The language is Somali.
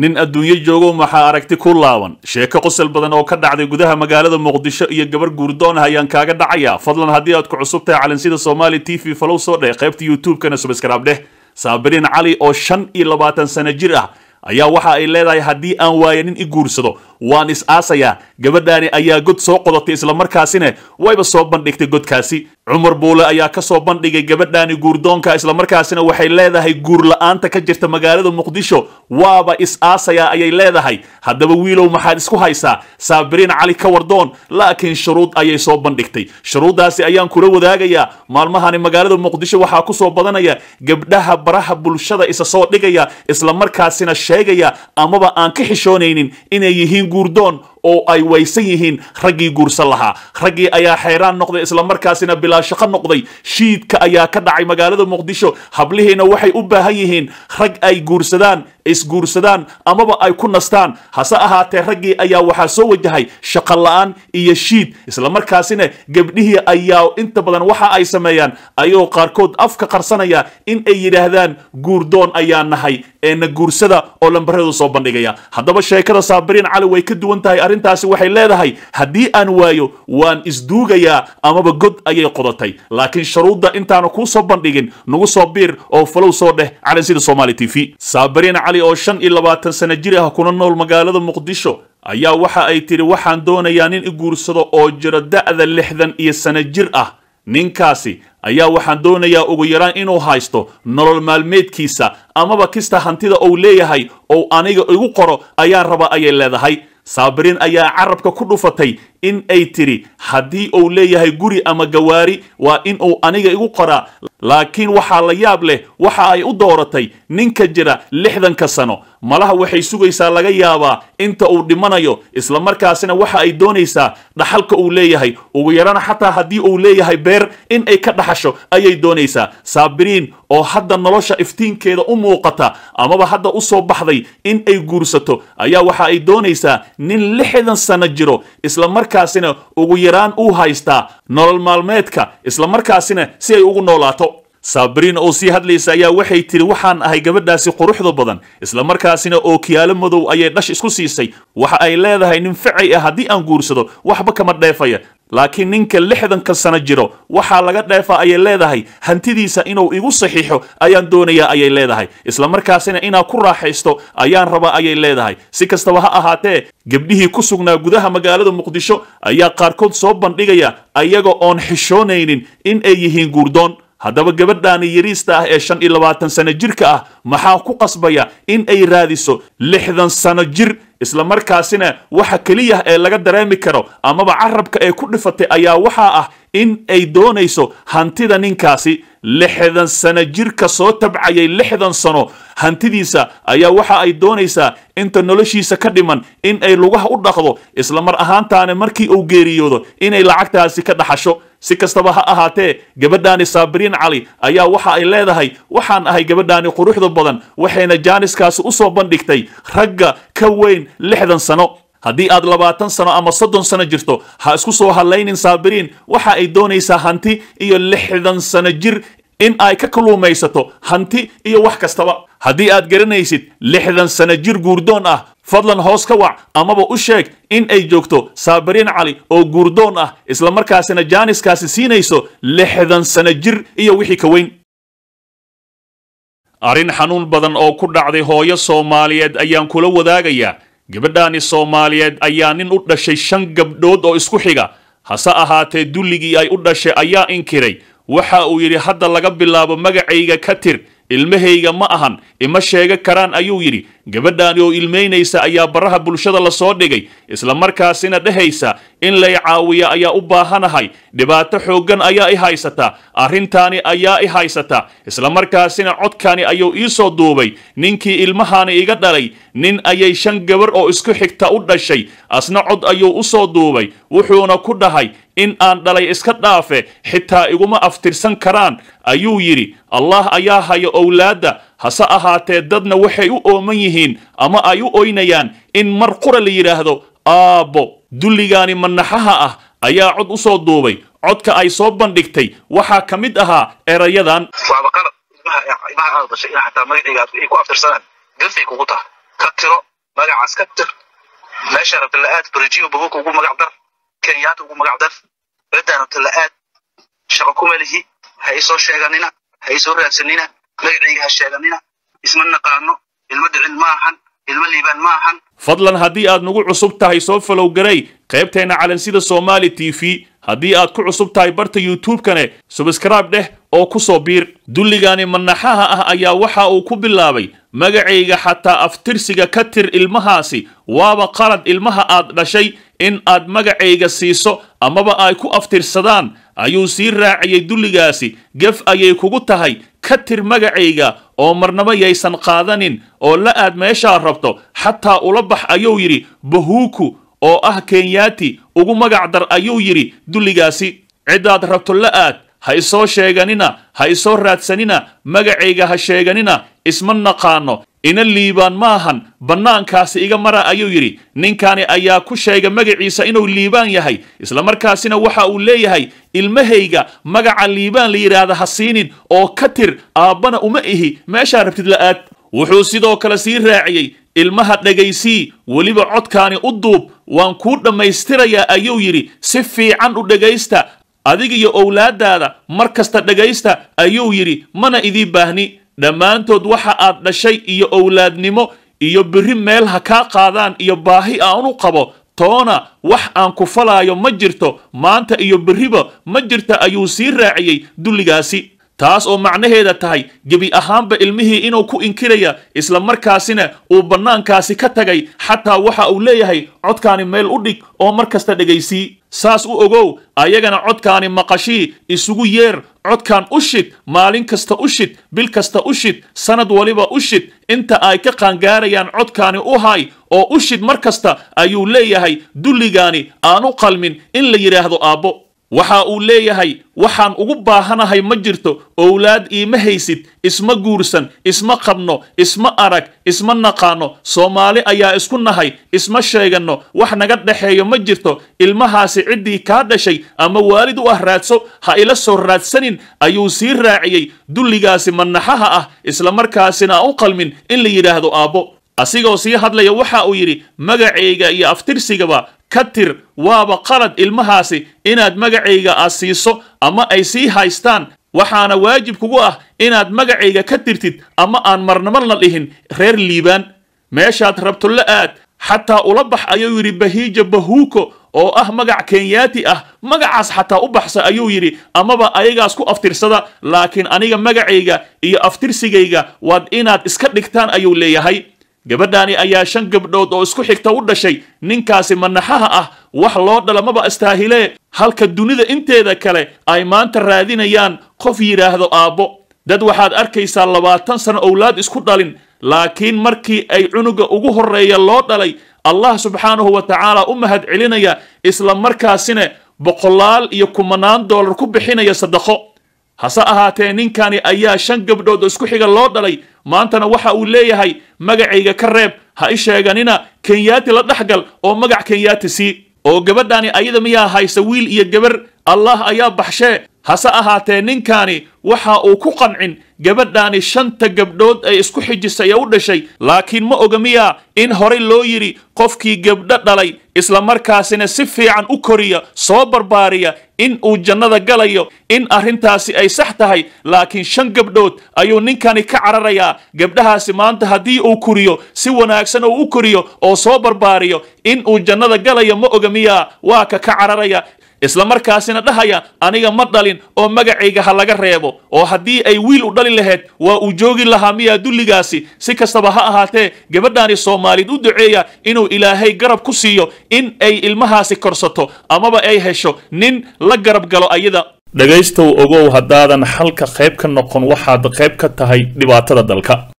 nin adduunyo joogow maxaa aragti ku laaban sheeko qosol badan oo ka dhacday gudaha magaalada muqdisho iyo gabar guurdoon ah ayaan kaaga dhacayaa fadlan haddii aad ku cusub tahay calansida soomaali t v falow soo dheh qaybta youtubekana subskraab dheh saabiriin cali oo shan iyo labaatan sano jir ah ayaa waxa ay leedahay haddii aan waaya nin i guursado waan is aasayaa gabadhaani ayaa god soo qodatay islamarkaasina wayba soo bandhigtay godkaasi cumar buule ayaa ka soo bandhigay gabadhaani guurdoonka islamarkaasina waxay leedahay guur la'aanta ka jirta magaalada muqdisho waaba is aasayaa ayay leedahay haddaba wiilow maxaad isku haysaa saabiriin cali ka wardoon laakiin shuruud ayay soo bandhigtay shuruuddaasi ayaan kula wadaagayaa maalmahani magaalada muqdisho waxaa ku soo badanaya gabdhaha baraha bulshada isa soo dhigaya islamarkaasina sheegaya amaba aan ka xishoonaynin inay yihiin guurdoon oo ay waysan yihiin raggii guursan lahaa raggii ayaa xeeraan noqday islamarkaasina bilaa shaqo noqday shiidka ayaa ka dhacay magaalada muqdisho hablihiina waxay u baahan yihiin rag ay guursadaan isguursadaan amaba ay ku nastaan hase ahaatee raggii ayaa waxaa soo wajahay shaqo la-aan iyo shiid islamarkaasina gebdhihii ayaa inta badan waxa ay sameeyaan ayagoo qaarkood afka qarsanaya in ay yidhaahdaan guurdoon ayaa nahay eena guursada oo lambaradu soo bandhigaya haddaba sheekada saabiriin cali way ka duwan tahay arrintaasi waxay leedahay haddii aan waayo waan isduugayaa amaba god ayay qodatay laakiin shuruudda intaana kuu soo bandhigin nagu soo biir oo falow soo dheh calansida somaali t v saabariin cali oo shan iyo labaatan sano jir ah kuna nool magaalada muqdisho ayaa waxa ay tidhi waxaan doonayaa nin iguursado oo jiro da'da lixdan iyo sano jir ah ninkaasi ayaa waxaan doonayaa ugu yaraan inuu haysto nolol maalmeedkiisa amaba kista hantida uu leeyahay ou aniga igu qoro ayaan raba ayay leedahay saabirin ayaa carabka ku dhufatay in ay tidhi haddii uu leeyahay guri ama gawaari waa in uu aniga igu qoraa laakiin waxaa la yaab leh waxa ay u dooratay ninka jira lixdanka sano malaha waxay sugaysaa laga yaabaa inta uu dhimanayo isla markaasina waxa ay doonaysaa dhaxalka uu leeyahay ugu yarana xataa haddii uu leeyahay beer in ay ka dhaxasho ayay doonaysaa saabiriin oo hadda nolosha iftiinkeeda u muuqata amaba hadda u soo baxday in ay guursato ayaa waxa ay doonaysaa nin lixdan sano jiro isla markaasina ugu yaraan uu haystaa nolol maalmeedka isla markaasina si ay ugu noolaato sabriin oo sii hadlaysa ayaa waxay tiri waxaan ahay gabadhaasi quruxda badan isla markaasina kiyaalo madow ayay dhash isku siisay waxa ay leedahay nin facay ah haddii aan guursado waxba kama dheefaya laakiin ninka lixdanka sano jiro waxaa laga dheefaa ayay leedahay hantidiisa inuu igu saxiixo ayaan doonayaa ayay leedahay isla markaasina inaa ku raaxaysto ayaan rabaa ayay leedahay si kastaba ha ahaatee gabdhihii ku sugnaa gudaha magaalada muqdisho ayaa qaarkood soo bandhigaya ayaga oon xishoonaynin in ay yihiin guurdoon haddaba gabadhaani yariista ah ee shan iyo labaatan sano jirka ah maxaa ku qasbaya in ay raadiso lixdan sano jir isla markaasina waxa keliya ee laga dareemi karo amaba carabka ee ku dhifatay ayaa waxaa ah in ay doonayso hantida ninkaasi lixdan sano jirka soo tabcayay lixdan sano hantidiisa ayaa waxa ay doonaysaa inta noloshiisa ka dhiman in ay lugaha u dhaqdo isla mar ahaantaana markii uu geeriyoodo inay lacagtaasi ka dhaxasho si kastaba ha ahaatee gabadhaani saabiriin cali ayaa waxa ay leedahay waxaan ahay gabadhaani quruxda badan waxayna jaaniskaasi u soo bandhigtay ragga ka weyn lixdan sano haddii aad labaatan sano ama soddon sano jirto ha isku soo hadlaynin saabiriin waxa ay doonaysaa hanti iyo lixdan sano jir in ay ka kaluumaysato hanti iyo wax kastaba haddii aad garanaysid lixdan sano jir guurdoon ah fadlan hoos ka wac amaba u sheeg in ay joogto saabariin cali oo guurdoon ah isla markaasina jaaniskaasi siinayso lixdan sano jir iyo wixii ka weyn arrin xanuun badan oo ku dhacday hooyo soomaaliyeed ayaan kula wadaagayaa gabadhaani soomaaliyeed ayaa nin u dhashay shan gabdhood oo isku xiga hase ahaatee dulligii ay u dhashay ayaa inkiray waxa uu yidhi hadda laga bilaabo magacayga ka tir ilmahayga ma ahan ima sheega karaan ayuu yidhi gabadhaani oo ilmaynaysa ayaa baraha bulshada la soo dhigay islamarkaasina dhehaysa in lay caawiya ayaa u baahanahay dhibaato xooggan ayaa i haysataa arrintaani ayaa i haysataa markaasina codkani ayuu ii soo duubay ninkii ilmahani iga dhalay nin ayay shan gabar oo isku xigta u dhashay asna cod ayuu u soo duubay wuxuuna ku dhahay in aan dhalay iska dhaafe xitaa iguma aftirsan karaan ayuu yidhi allah ayaa haya owlaadda hase ahaatee dadna waxay u ooman yihiin ama ay u oynayaan in mar qura la yidhaahdo aabbo dulligaani manaxaha ah ayaa cod u soo duubay codka ay soo bandhigtay waxaa ka mid ahaa erayadan magacaas ka tir meesha rabta la aad burijiyo magac dar kenyaanta ugu magacdan cidaanu talla aad shaqo kuma lihi ha isoo sheeganina ha isoo raadsanina magacayga ha sheeganina isma naqaano ilmo dhicil ma ahan ilma liibaan ma ahan fadlan haddii aad nagu cusub tahay soo falow garay qaybteenna calansida soomaali t v haddii aad ku cusub tahay barta youtubekane subskraib dheh oo ku soo biir dulligaani manaxaha ah ayaa waxa uu ku bilaabay magacayga xataa aftirsiga ka tir ilmahaasi waaba qalad ilmaha aad dhashay in aad magacayga siiso amaba ay ku aftirsadaan ayuu sii raaciyey dulligaasi gef ayay kugu tahay ka tir magacayga oo marnaba yaysan qaadanin oo la aad meeshaa rabto xataa ula bax ayuu yidhi bahuuku oo ah kenyaati ugu magac dar ayuu yidhi dulligaasi ciddaad rabto la'aad ha isoo sheeganina ha isoo raadsanina magacayga ha sheeganina isma naqaano ina liibaan maahan bannaankaasi iga mara ayuu yidhi ninkani ayaa ku sheega magiciisa inuu liibaan yahay islamarkaasina waxa uu leeyahay ilmahayga magaca liibaan la yidhaahda ha siinin oo ka tir aabbana uma ihi meeshaa rabtid la'aad wuxuu sidoo kale sii raaciyey ilmaha dhegaysii weliba codkaani u duub waan kuu dhammaystirayaa ayuu yidhi si fiican u dhegaysta adigiyo owlaaddaada mar kasta dhegaysta ayuu yidhi mana idii baahni dhammaantood waxa aad dhashay iyo owlaadnimo iyo berri meel ha kaa qaadaan iyo baahi aan u qabo toona wax aan ku falaayo ma jirto maanta iyo berriba ma jirta ayuu sii raaciyey dulligaasi taas oo macnaheeda tahay gebi ahaanba ilmihii inuu ku inkiraya isla markaasina uu bannaankaasi ka tagay xataa waxa uu leeyahay codkaani meel u dhig oo mar kasta dhegaysii saas u ogow ayagana codkaani maqashii isugu yeer codkan u shid maalin kasta u shid bil kasta u shid sanad waliba u shid inta ay ka qaangaarayaan codkaani u hay oo u shid mar kasta ayuu leeyahay dulligaani aan u qalmin in la yidhaahdo aabbo waxa uu leeyahay waxaan ugu baahanahay ma jirto owlaad iima haysid isma guursan isma qabno isma arag isma naqaano soomaali ayaa isku nahay isma sheeganno wax naga dhexeeyo ma jirto ilmahaasi ciddii kaa dhashay ama waalid u ah raadso ha ila soo raadsanin ayuu sii raaciyey dulligaasi manaxaha ah islamarkaasina ha u qalmin in la yidhaahdo aabbo asigoo sii hadlaya waxa uu yidhi magacayga iyo aftirsigaba ka tir waaba qalad ilmahaasi inaad magacayga aad siiso ama ay sii haystaan waxaana waajib kugu ah inaad magacayga ka tirtid ama aan la dhihin reer liibaan meeshaad rabto la aad xataa ula bax ayuu yidhi bahiija bahuuko oo ah magac kenyaati ah magacaas xataa u baxsa ayuu yidhi amaba ayagaas ku aftirsada laakiin aniga magacayga iyo aftirsigayga waad inaad iska dhigtaan ayuu leeyahay gabadhaani ayaa shan gabdhood oo isku xigta u dhashay ninkaasi manaxaha ah wax loo dhala maba astaahilee halka dunida inteeda kale ay maanta raadinayaan qof yidhaahdo aabbo dad waxaad arkaysaa labaatan sano owlaad isku dhalin laakiin markii ay cunuga ugu horreeya loo dhalay allah subxaanahu wa tacaala u mahad celinaya isla markaasina boqollaal iyo kumanaan doolar ku bixinaya sadaqo hase ahaatee ninkani ayaa shan gabdhood oo isku xiga loo dhalay maantana waxa uu leeyahay magacayga ka reeb ha i sheeganina kenyaati la dhexgal oo magac kenyaati sii oo gabadhani ayada miyaa haysa wiil iyo gabar allah ayaa baxshee hase ahaatee ninkaani waxa uu ku qancin gabadhaani shanta gabdhood ay isku xijisay ee u dhashay laakiin ma oga miyaa in horay loo yidhi qofkii gabdho dhalay islamarkaasina si fiican u koriya soo barbaariya in uu jannada galayo in arrintaasi ay sax tahay laakiin shan gabdhood ayuu ninkani ka cararayaa gabdhahaasi maanta haddii uu kuriyo si wanaagsan oo u koriyo oo soo barbaariyo in uu jannada galayo ma oga miyaa waa ka ka cararaya isla markaasina dhahaya aniga ma dhalin oo magacayga ha laga reebo oo haddii ay wiil u dhalin lahayd waa uu joogi lahaa miyaa dulligaasi si kastaba ha ahaatee gabadhaani soomaalid u duceeya inuu ilaahay garab ku siiyo in ay ilmahaasi korsato amaba ay hesho nin la garab galo ayada dhegaystow ogow haddaadan xalka qayb ka noqon waxaad qayb ka tahay dhibaatada dalka